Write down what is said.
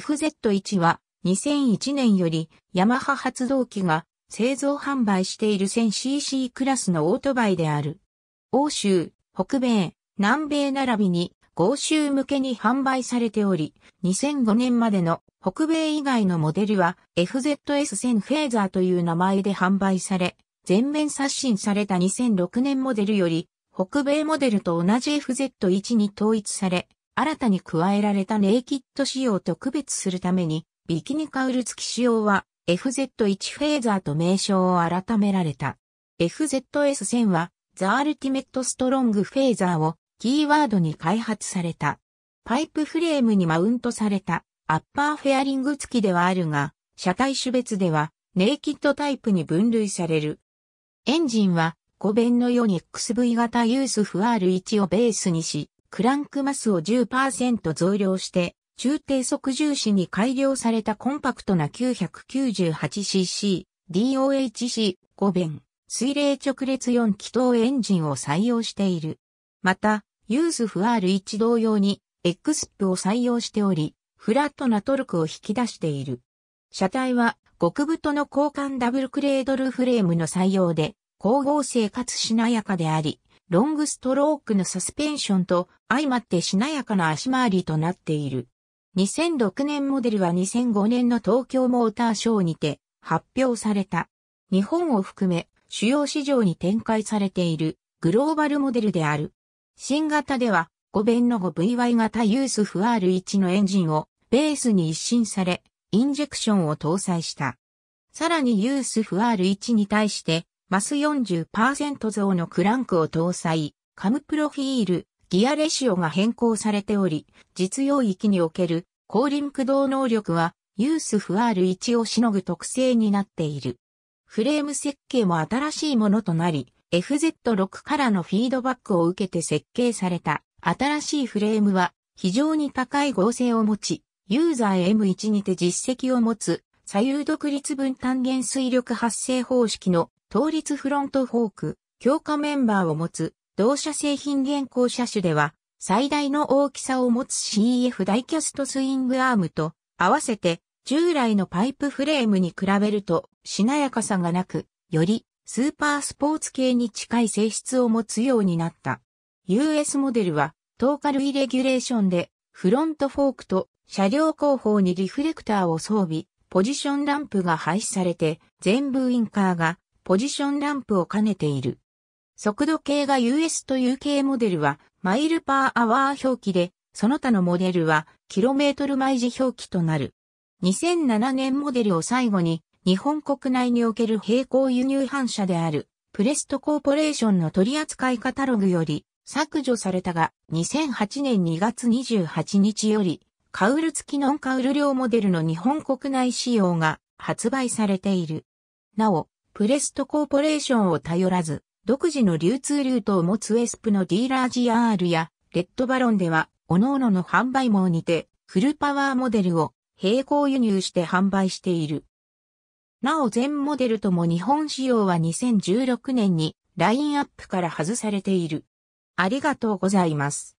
FZ1 は2001年よりヤマハ発動機が製造販売している 1000cc クラスのオートバイである。欧州、北米、南米並びに豪州向けに販売されており、2005年までの北米以外のモデルは FZS1000 フェーザーという名前で販売され、全面刷新された2006年モデルより、北米モデルと同じ FZ1 に統一され、新たに加えられたネイキッド仕様と区別するために、ビキニカウル付き仕様は FZ1 フェーザーと名称を改められた。FZS1000 は、ザ・アルティメット・ストロング・フェーザーをキーワードに開発された。パイプフレームにマウントされたアッパーフェアリング付きではあるが、車体種別ではネイキッドタイプに分類される。エンジンは、5弁のように x V 型ユースフ R1 をベースにし、クランクマスを10%増量して、中低速重視に改良されたコンパクトな 998cc、DOHC、5弁、水冷直列4気筒エンジンを採用している。また、ユースフ R1 同様に、x プを採用しており、フラットなトルクを引き出している。車体は、極太の交換ダブルクレードルフレームの採用で、光合成かつしなやかであり、ロングストロークのサスペンションと相まってしなやかな足回りとなっている。2006年モデルは2005年の東京モーターショーにて発表された。日本を含め主要市場に展開されているグローバルモデルである。新型では5弁の 5VY 型ユースフ R1 のエンジンをベースに一新され、インジェクションを搭載した。さらにユースフ R1 に対してマス40%増のクランクを搭載、カムプロフィール、ギアレシオが変更されており、実用域における後輪駆動能力はユースフ R1 をしのぐ特性になっている。フレーム設計も新しいものとなり、FZ6 からのフィードバックを受けて設計された新しいフレームは非常に高い合成を持ち、ユーザー M1 にて実績を持つ左右独立分単元水力発生方式の倒立フロントフォーク、強化メンバーを持つ同社製品現行車種では、最大の大きさを持つ CEF ダイキャストスイングアームと合わせて従来のパイプフレームに比べるとしなやかさがなく、よりスーパースポーツ系に近い性質を持つようになった。US モデルはトーカルイレギュレーションでフロントフォークと車両後方にリフレクターを装備、ポジションランプが廃止されて、全部インカーがポジションランプを兼ねている。速度計が US という系モデルは、マイルパーアワー表記で、その他のモデルは、キロメートル毎時表記となる。2007年モデルを最後に、日本国内における並行輸入反射である、プレストコーポレーションの取扱いカタログより、削除されたが、2008年2月28日より、カウル付きノンカウル量モデルの日本国内仕様が発売されている。なお、プレストコーポレーションを頼らず、独自の流通ルートを持つエスプのディーラー GR やレッドバロンでは、各々の販売網にて、フルパワーモデルを並行輸入して販売している。なお全モデルとも日本仕様は2016年にラインアップから外されている。ありがとうございます。